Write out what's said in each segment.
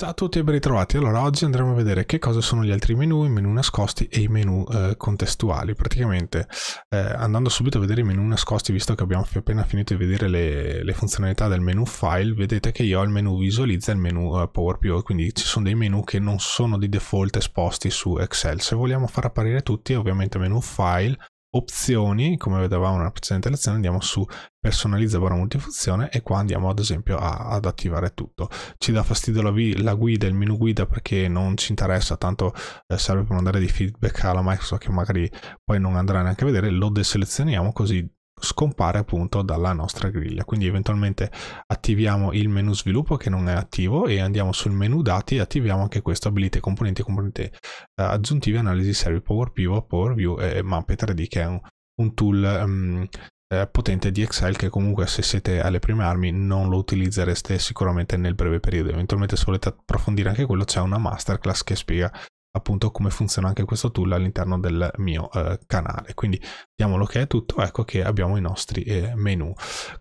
Ciao a tutti e ben ritrovati. Allora, oggi andremo a vedere che cosa sono gli altri menu, i menu nascosti e i menu eh, contestuali. Praticamente, eh, andando subito a vedere i menu nascosti, visto che abbiamo appena finito di vedere le, le funzionalità del menu file, vedete che io ho il menu visualizza e il menu eh, Power quindi ci sono dei menu che non sono di default esposti su Excel. Se vogliamo far apparire tutti, ovviamente menu file, opzioni, come vedevamo nella precedente lezione, andiamo su personalizza barra multifunzione e qua andiamo ad esempio a, ad attivare tutto. Ci dà fastidio la, la, guida, il menu guida perché non ci interessa, tanto eh, serve per mandare dei feedback alla Microsoft che magari poi non andrà neanche a vedere, lo deselezioniamo così scompare appunto dalla nostra griglia. Quindi eventualmente attiviamo il menu sviluppo che non è attivo e andiamo sul menu dati e attiviamo anche questo, abilite componenti, componenti eh, aggiuntivi, analisi server, Power Pivot, Power View e mappe 3D che è un, un tool um, eh, potente di Excel che comunque se siete alle prime armi non lo utilizzereste sicuramente nel breve periodo. Eventualmente se volete approfondire anche quello c'è una masterclass che spiega appunto come funziona anche questo tool all'interno del mio eh, canale. Quindi diamo l'ok okay a tutto, ecco che abbiamo i nostri eh, menu.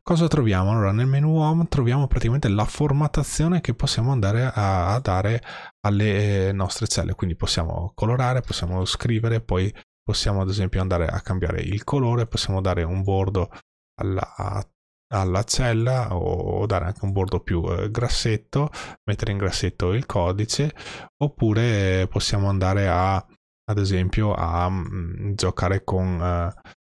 Cosa troviamo? Allora nel menu home troviamo praticamente la formattazione che possiamo andare a, a dare alle eh, nostre celle, quindi possiamo colorare, possiamo scrivere, poi possiamo ad esempio andare a cambiare il colore, possiamo dare un bordo alla alla cella o dare anche un bordo più eh, grassetto, mettere in grassetto il codice oppure possiamo andare a ad esempio a mh, mm, giocare con eh,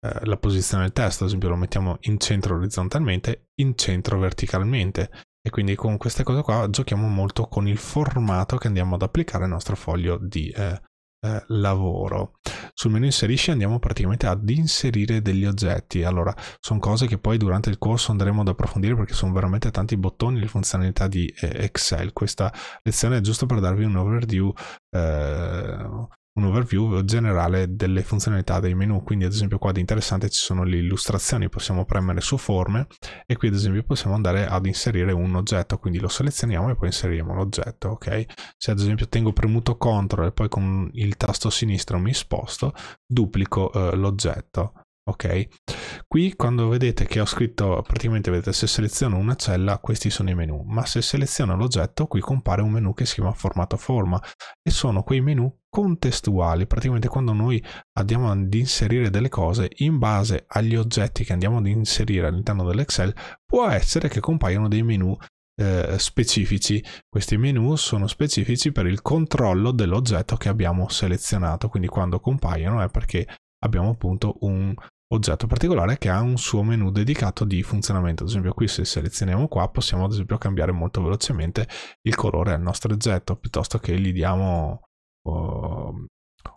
eh, la posizione del testo, ad esempio lo mettiamo in centro orizzontalmente, in centro verticalmente e quindi con queste cose qua giochiamo molto con il formato che andiamo ad applicare al nostro foglio di eh, eh lavoro sul menu inserisci andiamo praticamente ad inserire degli oggetti. Allora, sono cose che poi durante il corso andremo ad approfondire perché sono veramente tanti bottoni le funzionalità di eh, Excel. Questa lezione è giusto per darvi un overview eh, un overview generale delle funzionalità dei menu, quindi ad esempio qua di interessante ci sono le illustrazioni, possiamo premere su forme e qui ad esempio possiamo andare ad inserire un oggetto, quindi lo selezioniamo e poi inseriamo l'oggetto, ok? Se ad esempio tengo premuto CTRL e poi con il tasto sinistro mi sposto, duplico eh, l'oggetto, ok? Qui quando vedete che ho scritto, praticamente vedete se seleziono una cella questi sono i menu, ma se seleziono l'oggetto qui compare un menu che si chiama formato forma e sono quei menu contestuali, praticamente quando noi andiamo ad inserire delle cose in base agli oggetti che andiamo ad inserire all'interno dell'Excel può essere che compaiano dei menu eh, specifici questi menu sono specifici per il controllo dell'oggetto che abbiamo selezionato quindi quando compaiono è perché abbiamo appunto un oggetto particolare che ha un suo menu dedicato di funzionamento. Ad esempio qui se selezioniamo qua possiamo ad esempio cambiare molto velocemente il colore al nostro oggetto piuttosto che gli diamo uh,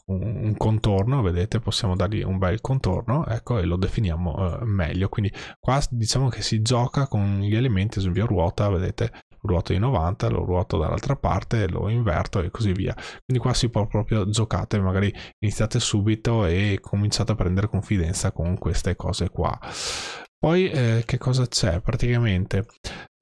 un, contorno, vedete, possiamo dargli un bel contorno, ecco, e lo definiamo eh, meglio. Quindi qua diciamo che si gioca con gli elementi, ad esempio ruota, vedete, ruoto di 90, lo ruoto dall'altra parte, lo inverto e così via. Quindi qua si può proprio giocate, magari iniziate subito e cominciate a prendere confidenza con queste cose qua. Poi eh, che cosa c'è? Praticamente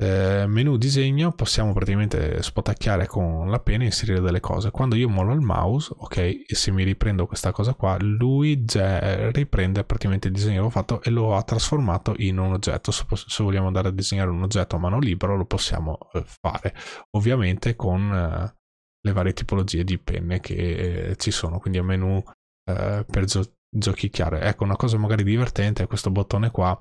eh, menu disegno possiamo praticamente spotacchiare con la penna e inserire delle cose. Quando io mollo il mouse, ok, e se mi riprendo questa cosa qua, lui già riprende praticamente il disegno che avevo fatto e lo ha trasformato in un oggetto. Se, se vogliamo andare a disegnare un oggetto a mano libera lo possiamo eh, fare. Ovviamente con eh, le varie tipologie di penne che eh, ci sono, quindi a menu eh, per giochicchiare. Ecco, una cosa magari divertente è questo bottone qua,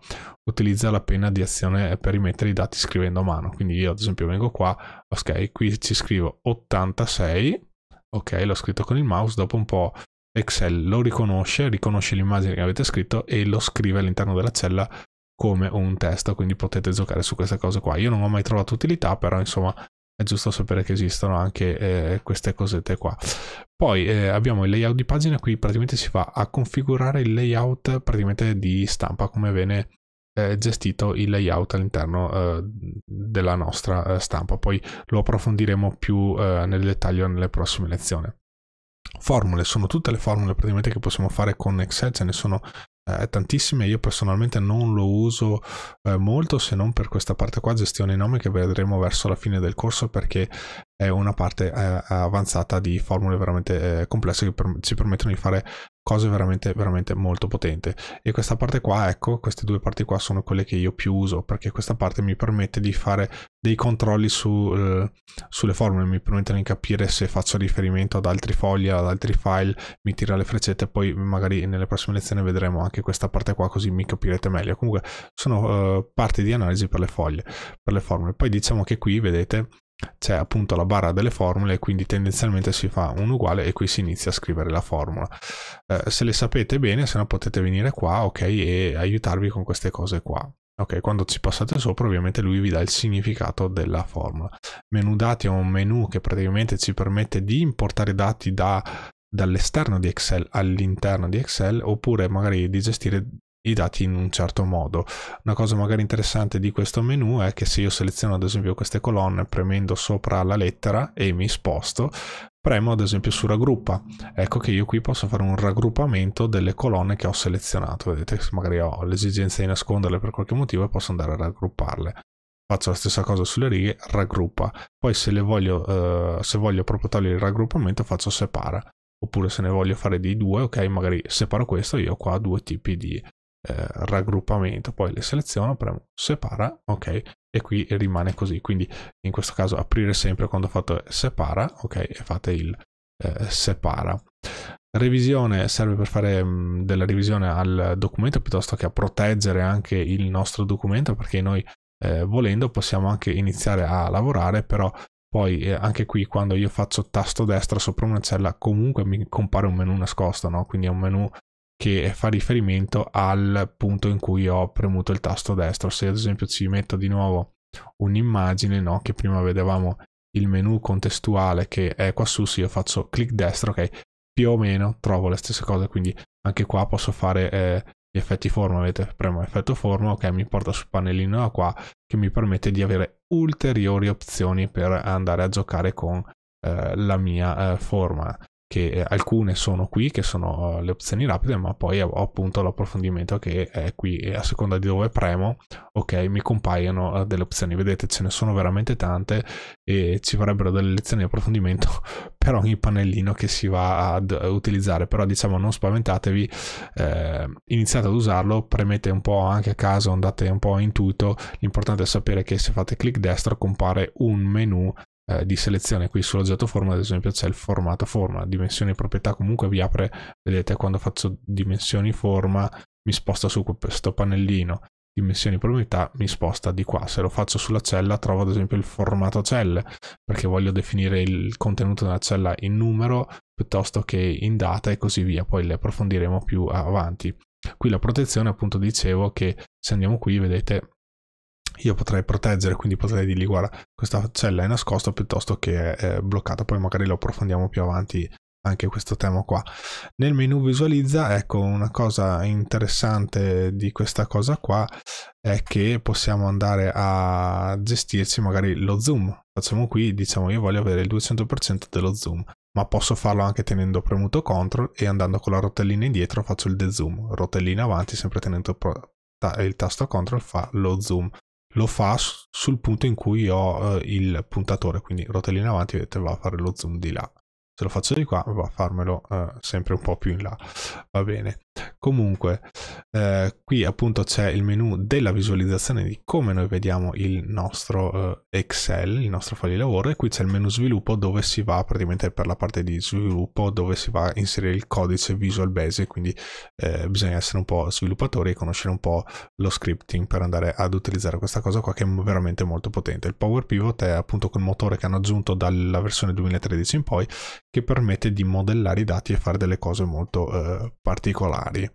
utilizza la penna di azione per rimettere i dati scrivendo a mano. Quindi io ad esempio vengo qua, ok, qui ci scrivo 86, ok, l'ho scritto con il mouse, dopo un po' Excel lo riconosce, riconosce l'immagine che avete scritto e lo scrive all'interno della cella come un testo, quindi potete giocare su queste cose qua. Io non ho mai trovato utilità, però insomma è giusto sapere che esistono anche eh, queste cosette qua. Poi eh, abbiamo il layout di pagina, qui praticamente si va a configurare il layout praticamente di stampa, come viene eh, gestito il layout all'interno eh, della nostra eh, stampa. Poi lo approfondiremo più eh, nel dettaglio nelle prossime lezioni. Formule, sono tutte le formule praticamente che possiamo fare con Excel, ce ne sono eh, tantissime, io personalmente non lo uso eh, molto se non per questa parte qua, gestione nomi che vedremo verso la fine del corso perché è una parte eh, avanzata di formule veramente eh, complesse che per, ci permettono di fare cose veramente, veramente molto potente. E questa parte qua, ecco, queste due parti qua sono quelle che io più uso, perché questa parte mi permette di fare dei controlli su, eh, sulle formule, mi permette di capire se faccio riferimento ad altri fogli, ad altri file, mi tira le freccette, poi magari nelle prossime lezioni vedremo anche questa parte qua, così mi capirete meglio. Comunque sono eh, parti di analisi per le foglie, per le formule. Poi diciamo che qui, vedete, c'è appunto la barra delle formule quindi tendenzialmente si fa un uguale e qui si inizia a scrivere la formula eh, se le sapete bene se no potete venire qua ok e aiutarvi con queste cose qua ok quando ci passate sopra ovviamente lui vi dà il significato della formula menu dati è un menu che praticamente ci permette di importare dati da, dall'esterno di Excel all'interno di Excel oppure magari di gestire i dati in un certo modo. Una cosa magari interessante di questo menu è che se io seleziono ad esempio queste colonne premendo sopra la lettera e mi sposto, premo ad esempio su raggruppa, ecco che io qui posso fare un raggruppamento delle colonne che ho selezionato, vedete se magari ho l'esigenza di nasconderle per qualche motivo posso andare a raggrupparle. Faccio la stessa cosa sulle righe, raggruppa, poi se, le voglio, eh, se voglio proprio togliere il raggruppamento faccio separa, oppure se ne voglio fare di due, ok, magari separo questo, io ho qua due tipi di eh, raggruppamento, poi le seleziono, premo separa, ok, e qui rimane così. Quindi in questo caso aprire sempre quando fate separa, ok, e fate il eh, separa. Revisione serve per fare mm, della revisione al documento piuttosto che a proteggere anche il nostro documento perché noi eh, volendo possiamo anche iniziare a lavorare, però poi eh, anche qui quando io faccio tasto destro sopra una cella comunque mi compare un menu nascosto, no? quindi è un menu che fa riferimento al punto in cui ho premuto il tasto destro. Se ad esempio ci metto di nuovo un'immagine, no? che prima vedevamo il menu contestuale che è qua su, se io faccio clic destro, ok, più o meno trovo le stesse cose, quindi anche qua posso fare eh, gli effetti forma, vedete, premo effetto forma, ok, mi porta sul pannellino da qua che mi permette di avere ulteriori opzioni per andare a giocare con eh, la mia eh, forma che eh, alcune sono qui, che sono eh, le opzioni rapide, ma poi ho appunto l'approfondimento che è qui e a seconda di dove premo, ok, mi compaiono eh, delle opzioni. Vedete, ce ne sono veramente tante e ci vorrebbero delle lezioni di approfondimento per ogni pannellino che si va ad utilizzare, però diciamo non spaventatevi, eh, iniziate ad usarlo, premete un po' anche a caso, andate un po' a intuito, l'importante è sapere che se fate clic destro compare un menu eh, di selezione. Qui sull'oggetto forma, ad esempio, c'è il formato forma, dimensioni proprietà. Comunque vi apre, vedete, quando faccio dimensioni forma, mi sposta su questo pannellino. Dimensioni proprietà mi sposta di qua. Se lo faccio sulla cella, trovo ad esempio il formato cell, perché voglio definire il contenuto della cella in numero piuttosto che in data e così via. Poi le approfondiremo più avanti. Qui la protezione, appunto, dicevo che se andiamo qui, vedete, io potrei proteggere, quindi potrei dirgli guarda, questa cella è nascosta piuttosto che è eh, bloccata, poi magari lo approfondiamo più avanti anche questo tema qua. Nel menu visualizza, ecco, una cosa interessante di questa cosa qua è che possiamo andare a gestirci magari lo zoom. Facciamo qui, diciamo io voglio avere il 200% dello zoom, ma posso farlo anche tenendo premuto CTRL e andando con la rotellina indietro faccio il de zoom, rotellina avanti sempre tenendo il tasto CTRL fa lo zoom lo fa sul punto in cui ho eh, il puntatore, quindi rotellino avanti, vedete, va a fare lo zoom di là. Se lo faccio di qua, va a farmelo eh, sempre un po' più in là. Va bene. Comunque, eh, qui appunto c'è il menu della visualizzazione di come noi vediamo il nostro eh, Excel, il nostro foglio di lavoro, e qui c'è il menu sviluppo dove si va praticamente per la parte di sviluppo, dove si va a inserire il codice Visual Basic, quindi eh, bisogna essere un po' sviluppatori e conoscere un po' lo scripting per andare ad utilizzare questa cosa qua che è veramente molto potente. Il Power Pivot è appunto quel motore che hanno aggiunto dalla versione 2013 in poi che permette di modellare i dati e fare delle cose molto eh, particolari vari.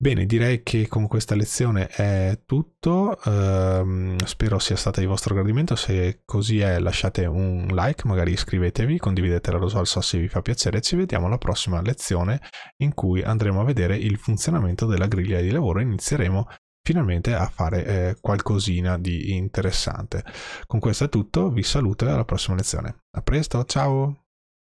Bene, direi che con questa lezione è tutto, uh, spero sia stata di vostro gradimento, se così è lasciate un like, magari iscrivetevi, condividete la Rosalsa se vi fa piacere e ci vediamo alla prossima lezione in cui andremo a vedere il funzionamento della griglia di lavoro e inizieremo finalmente a fare eh, qualcosina di interessante. Con questo è tutto, vi saluto e alla prossima lezione. A presto, ciao!